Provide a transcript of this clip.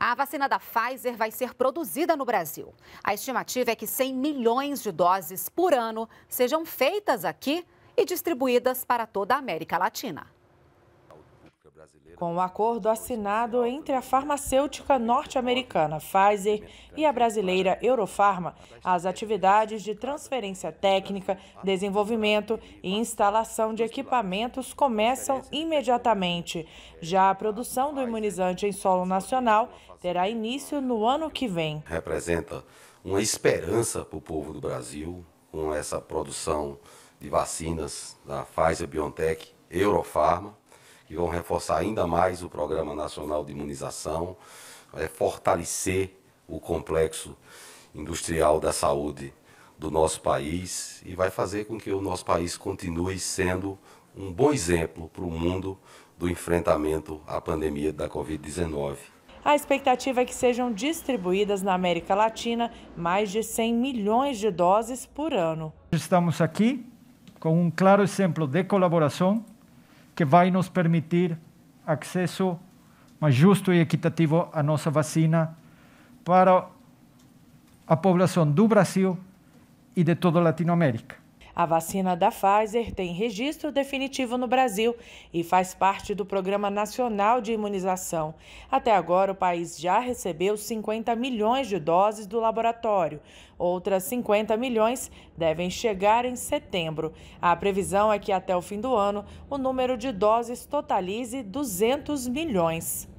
A vacina da Pfizer vai ser produzida no Brasil. A estimativa é que 100 milhões de doses por ano sejam feitas aqui e distribuídas para toda a América Latina. Com o um acordo assinado entre a farmacêutica norte-americana Pfizer e a brasileira Eurofarma, as atividades de transferência técnica, desenvolvimento e instalação de equipamentos começam imediatamente. Já a produção do imunizante em é solo nacional terá início no ano que vem. Representa uma esperança para o povo do Brasil com essa produção de vacinas da Pfizer BioNTech Eurofarma que vão reforçar ainda mais o Programa Nacional de Imunização, é, fortalecer o complexo industrial da saúde do nosso país e vai fazer com que o nosso país continue sendo um bom exemplo para o mundo do enfrentamento à pandemia da Covid-19. A expectativa é que sejam distribuídas na América Latina mais de 100 milhões de doses por ano. Estamos aqui com um claro exemplo de colaboração que vai nos permitir acesso mais justo e equitativo à nossa vacina para a população do Brasil e de toda a Latinoamérica. A vacina da Pfizer tem registro definitivo no Brasil e faz parte do Programa Nacional de Imunização. Até agora, o país já recebeu 50 milhões de doses do laboratório. Outras 50 milhões devem chegar em setembro. A previsão é que até o fim do ano o número de doses totalize 200 milhões.